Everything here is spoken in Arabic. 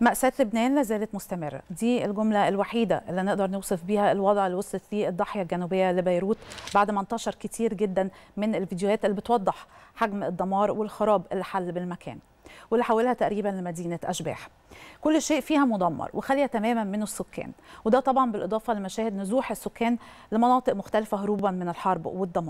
مأساة لبنان لا زالت مستمرة دي الجملة الوحيدة اللي نقدر نوصف بيها الوضع اللي وصلت فيه الضاحية الجنوبية لبيروت بعد ما انتشر كتير جدا من الفيديوهات اللي بتوضح حجم الدمار والخراب اللي حل بالمكان واللي حولها تقريبا لمدينة أشباح كل شيء فيها مدمر وخالية تماما من السكان وده طبعا بالإضافة لمشاهد نزوح السكان لمناطق مختلفة هروبا من الحرب والدمار